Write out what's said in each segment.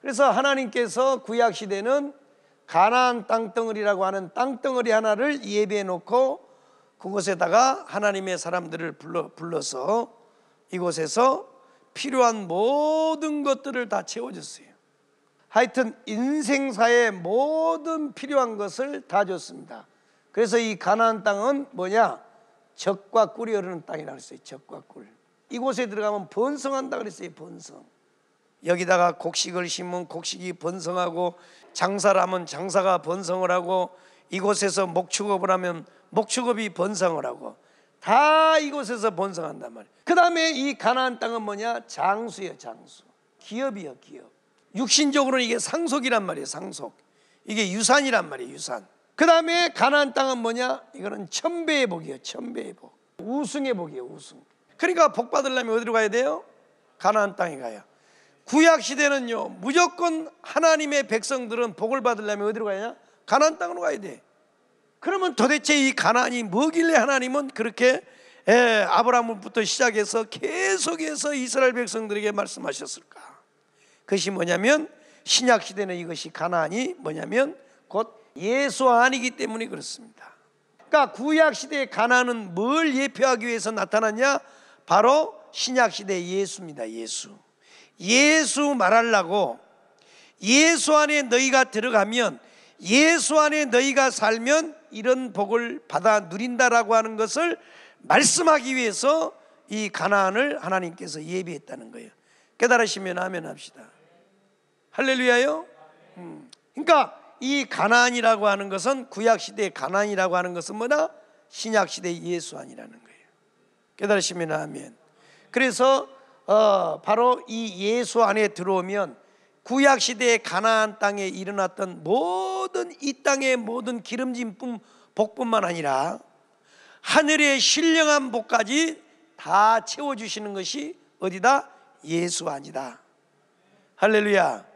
그래서 하나님께서 구약 시대는 가나안 땅덩어리라고 하는 땅덩어리 하나를 예비해 놓고 그곳에다가 하나님의 사람들을 불러, 불러서 이곳에서 필요한 모든 것들을 다 채워줬어요. 하여튼 인생사의 모든 필요한 것을 다 줬습니다. 그래서 이 가나안 땅은 뭐냐? 적과 꿀이 흐르는 땅이라고 했어요. 적과 꿀. 이곳에 들어가면 번성한다 그랬어요. 번성. 여기다가 곡식을 심으면 곡식이 번성하고 장사를 하면 장사가 번성을 하고 이곳에서 목축업을 하면 목축업이 번성을 하고 다 이곳에서 번성한단 말이에요. 그 다음에 이 가나안 땅은 뭐냐? 장수예요 장수. 기업이요 기업. 육신적으로 이게 상속이란 말이에요 상속. 이게 유산이란 말이에요 유산. 그 다음에 가나안 땅은 뭐냐? 이거는 천배의 복이에요 천배의 복. 우승의 복이에요 우승. 그러니까 복 받으려면 어디로 가야 돼요? 가나안 땅에 가요. 구약 시대는요 무조건 하나님의 백성들은 복을 받으려면 어디로 가야 가나안 땅으로 가야 돼. 그러면 도대체 이 가나안이 뭐길래 하나님은 그렇게 에, 예, 아브라함부터 시작해서 계속해서 이스라엘 백성들에게 말씀하셨을까? 그것이 뭐냐면 신약 시대는 이것이 가나안이 뭐냐면 곧 예수 안이기 때문에 그렇습니다. 그러니까 구약 시대의 가나안은 뭘 예표하기 위해서 나타났냐? 바로 신약 시대 예수입니다. 예수. 예수 말하려고 예수 안에 너희가 들어가면 예수 안에 너희가 살면 이런 복을 받아 누린다라고 하는 것을 말씀하기 위해서 이 가나안을 하나님께서 예비했다는 거예요. 깨달으시면 아멘 합시다. 할렐루야요. 음. 그러니까 이 가나안이라고 하는 것은 구약 시대 가나안이라고 하는 것은 뭐다? 신약 시대 예수 안이라는 거예요. 깨달으시면 아멘. 그래서 어, 바로 이 예수 안에 들어오면 구약 시대의 가나안 땅에 일어났던 모든 이 땅의 모든 기름진 복뿐만 아니라 하늘의 신령한 복까지 다 채워 주시는 것이 어디다 예수 안이다. 할렐루야.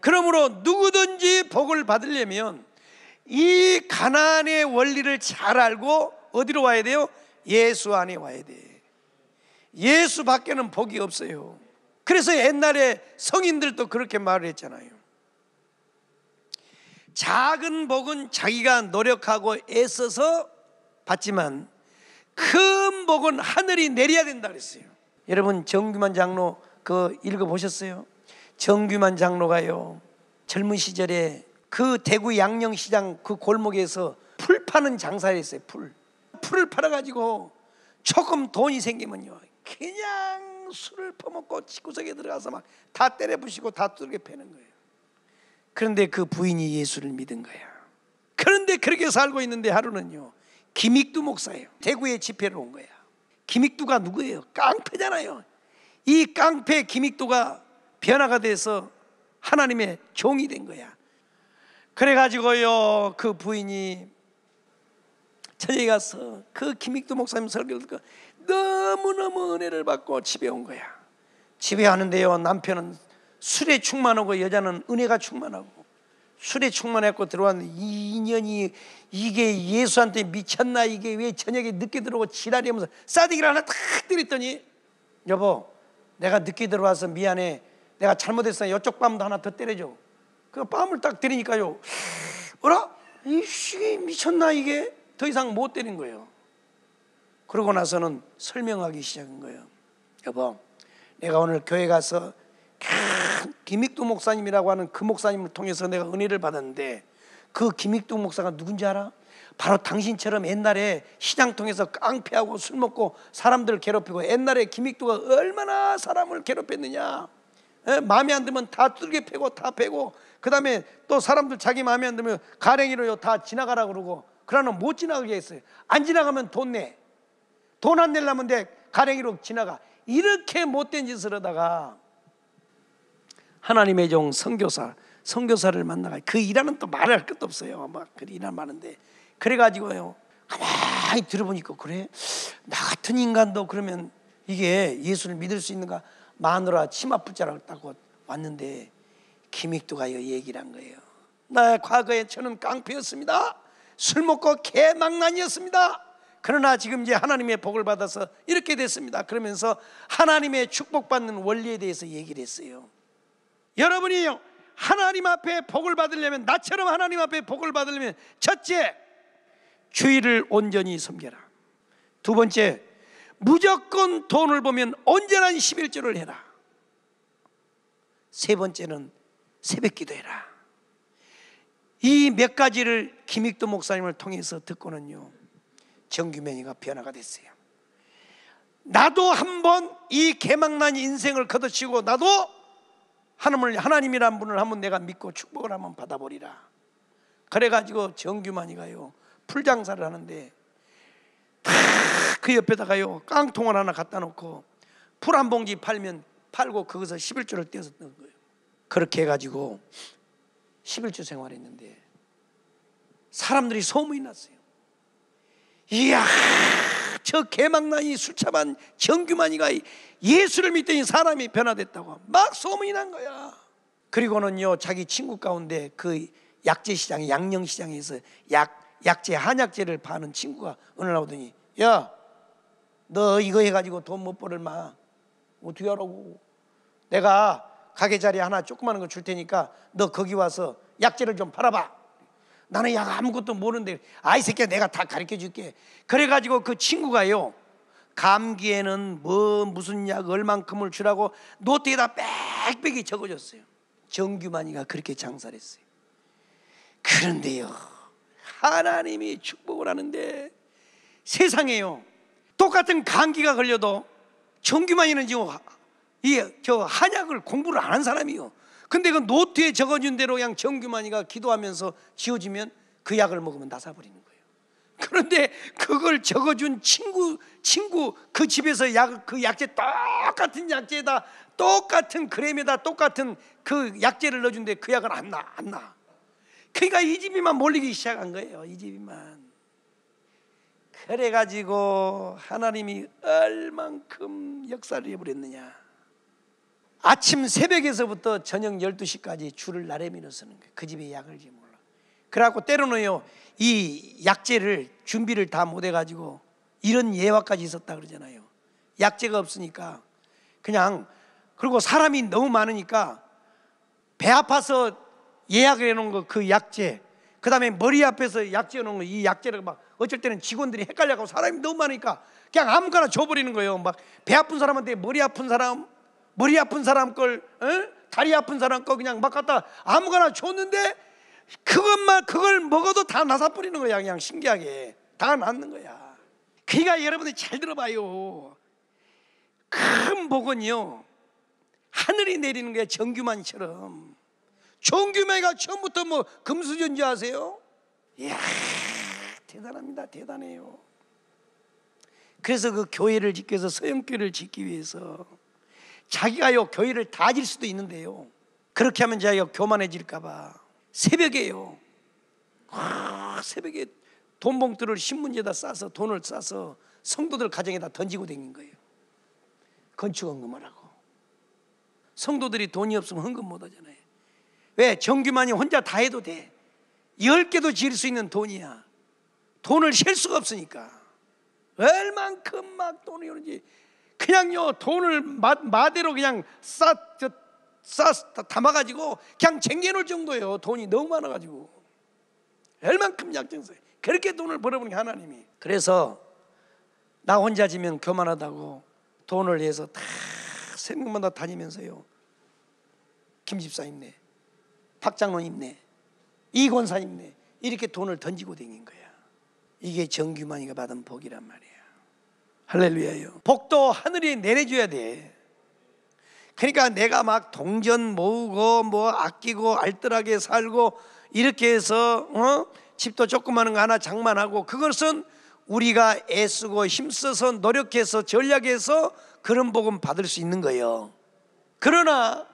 그러므로 누구든지 복을 받으려면 이 가나안의 원리를 잘 알고 어디로 와야 돼요? 예수 안에 와야 돼. 예수밖에는 복이 없어요. 그래서 옛날에 성인들도 그렇게 말을 했잖아요. 작은 복은 자기가 노력하고 애써서 받지만 큰 복은 하늘이 내려야 된다 그랬어요. 여러분 정규만 장로 그 읽어 보셨어요? 정규만 장로가요. 젊은 시절에 그 대구 양령시장 그 골목에서 풀 파는 장사를 했어요. 풀. 풀을 팔아 가지고 조금 돈이 생기면요. 그냥 술을 퍼먹고 집구석에 들어가서 막 다 때려 부시고 다 뚫게 패는 거예요. 그런데 그 부인이 예수를 믿은 거야. 그런데 그렇게 살고 있는데 하루는요. 김익두 목사예요. 대구에 집회를 온 거야. 김익두가 누구예요? 깡패잖아요. 이 깡패 김익두가 변화가 돼서 하나님의 종이 된 거야. 그래가지고요, 그 부인이 천에 가서 그 김익두 목사님 설교를 듣고 너무너무 은혜를 받고 집에 온 거야. 집에 왔는데요 남편은 술에 충만하고 여자는 은혜가 충만하고 술에 충만했고 들어왔는데 이 인연이 이게 예수한테 미쳤나 이게 왜 저녁에 늦게 들어오고 지랄이면서 싸대기를 하나 탁 때렸더니 여보 내가 늦게 들어와서 미안해 내가 잘못했어 요쪽 밤도 하나 더 때려줘 그 밤을 딱 때리니까요 어라 이 씨 미쳤나 이게 더 이상 못 때린 거예요 그러고 나서는 설명하기 시작한 거예요. 여보, 내가 오늘 교회 가서 김익두 목사님이라고 하는 그 목사님을 통해서 내가 은혜를 받았는데 그 김익두 목사가 누군지 알아? 바로 당신처럼 옛날에 시장 통해서 깡패하고 술 먹고 사람들을 괴롭히고 옛날에 김익두가 얼마나 사람을 괴롭혔느냐. 에? 마음에 안 들면 다 뚫게 패고 다 패고 그 다음에 또 사람들 자기 마음에 안 들면 가랭이로다 지나가라 그러고 그러나 못 지나가게 했어요. 안 지나가면 돈 내. 돈안 내려면 돼. 가랭이로 지나가. 이렇게 못된 짓을 하다가 하나님의 종성교사성교사를 만나가 그 일하는 또 말할 것도 없어요. 막 그 일하 많은데 그래가지고요. 가만히 들어보니까 그래 나 같은 인간도 그러면 이게 예수를 믿을 수 있는가 마누라 치마 붙자랐다고 왔는데 김익두가 얘기를 한 거예요. 나 과거에 저는 깡패였습니다. 술 먹고 개망난이었습니다. 그러나 지금 이제 하나님의 복을 받아서 이렇게 됐습니다. 그러면서 하나님의 축복받는 원리에 대해서 얘기를 했어요. 여러분이요. 하나님 앞에 복을 받으려면 나처럼 하나님 앞에 복을 받으려면 첫째 주의를 온전히 섬겨라. 두 번째 무조건 돈을 보면 온전한 11조를 해라. 세 번째는 새벽 기도해라. 이 몇 가지를 김익도 목사님을 통해서 듣고는요. 정규면이가 변화가 됐어요. 나도 한 번 이 개망난 인생을 걷어치고 나도 하나님을 하나님이란 분을 한번 내가 믿고 축복을 한 번 받아보리라. 그래가지고 정규만이가요 풀 장사를 하는데 그 옆에다가요 깡통을 하나 갖다 놓고 풀 한 봉지 팔면 팔고 거기서 11주를 떼서 넣 거예요. 그렇게 해가지고 11주 생활했는데 사람들이 소문이 났어요. 이야 저 개망나니 술차만 정규만이가 예수를 믿더니 사람이 변화됐다고 막 소문이 난 거야. 그리고는요 자기 친구 가운데 그 약재 시장 양령 시장에서 약 약재 한약재를 파는 친구가 어느 날 오더니 야너 이거 해가지고 돈 못 벌을 마 어떻게 하라고 내가 가게 자리 하나 조그마한 거 줄 테니까 너 거기 와서 약재를 좀 팔아봐 나는 약 아무것도 모르는데 아이 새끼야 내가 다 가르쳐 줄게. 그래가지고 그 친구가요 감기에는 뭐 무슨 약 얼만큼을 주라고 노트에다 빽빽이 적어줬어요. 정규만이가 그렇게 장사를 했어요. 그런데요 하나님이 축복을 하는데 세상에요 똑같은 감기가 걸려도 정규만이는 지금 이 저 한약을 공부를 안 한 사람이요. 근데 그 노트에 적어준 대로 그냥 정규만이가 기도하면서 지워지면 그 약을 먹으면 나사버리는 거예요. 그런데 그걸 적어준 친구 친구 그 집에서 약 그 약재 똑같은 약재에다 똑같은 그램에다 똑같은 그 약재를 넣어준데 그 약은 안나안 나. 그러니까 이 집이만 몰리기 시작한 거예요. 이 집이만. 그래가지고 하나님이 얼만큼 역사를 해버렸느냐. 아침 새벽에서부터 저녁 12시까지 줄을 나래미로 서는 거예요. 그집의 약을 지 몰라. 그래갖고 때로는요, 이 약재를 준비를 다못 해가지고 이런 예화까지 있었다 그러잖아요. 약재가 없으니까 그냥 그리고 사람이 너무 많으니까 배 아파서 예약을 해놓은 거 그 약재 그 다음에 머리 앞에서 약재 놓은 거 이 약재를 막 어쩔 때는 직원들이 헷갈려가고 사람이 너무 많으니까 그냥 아무거나 줘버리는 거예요 막 배 아픈 사람한테 머리 아픈 사람 머리 아픈 사람 걸, 어? 다리 아픈 사람 거 그냥 막 갖다 아무거나 줬는데 그것만 그걸 먹어도 다 나사버리는 거야 그냥 신기하게 다 낫는 거야. 그러니까 여러분들 잘 들어봐요. 큰 복은요 하늘이 내리는 게 정규만처럼 정규만이가 처음부터 뭐 금수전지 아세요? 이야 대단합니다 대단해요. 그래서 그 교회를 지켜서서영교를지키기 위해서 자기가요 교회를 다 질 수도 있는데요. 그렇게 하면 자기가 교만해질까봐 새벽에요. 아, 새벽에 돈 봉투를 신문지에다 싸서 돈을 싸서 성도들 가정에다 던지고 댕긴 거예요. 건축 헌금을 하고 성도들이 돈이 없으면 헌금 못 하잖아요. 왜 정규만이 혼자 다 해도 돼. 열 개도 지을 수 있는 돈이야. 돈을 셀 수가 없으니까. 얼만큼 막 돈이 오는지 그냥요 돈을 마, 마대로 그냥 싸, 저, 싸 담아가지고 그냥 쟁여놓을 정도예요. 돈이 너무 많아가지고 얼만큼 약정세 그렇게 돈을 벌어보는 게 하나님이. 그래서 나 혼자 지면 교만하다고 돈을 위해서 다생각마다 다니면서요. 김 집사 임네, 박 장로 임네, 이 권사 임네 이렇게 돈을 던지고 댕긴 거야. 이게 정규만이가 받은 복이란 말이야. 할렐루야요. 복도 하늘이 내려줘야 돼. 그러니까 내가 막 동전 모으고 뭐 아끼고 알뜰하게 살고 이렇게 해서 어? 집도 조그마한 거 하나 장만하고 그것은 우리가 애쓰고 힘써서 노력해서 전략해서 그런 복은 받을 수 있는 거예요. 그러나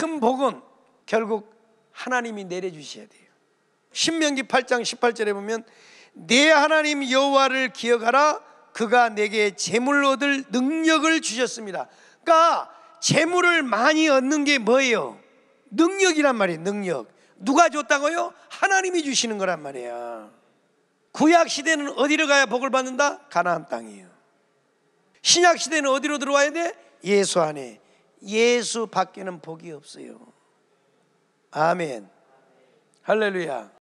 큰 복은 결국 하나님이 내려주셔야 돼요. 신명기 8장 18절에 보면 내 하나님 여호와를 기억하라 그가 내게 재물 얻을 능력을 주셨습니다. 그러니까 재물을 많이 얻는 게 뭐예요? 능력이란 말이에요. 능력. 누가 줬다고요? 하나님이 주시는 거란 말이야. 구약 시대는 어디를 가야 복을 받는다? 가나안 땅이에요. 신약 시대는 어디로 들어와야 돼? 예수 안에. 예수 밖에는 복이 없어요. 아멘. 할렐루야.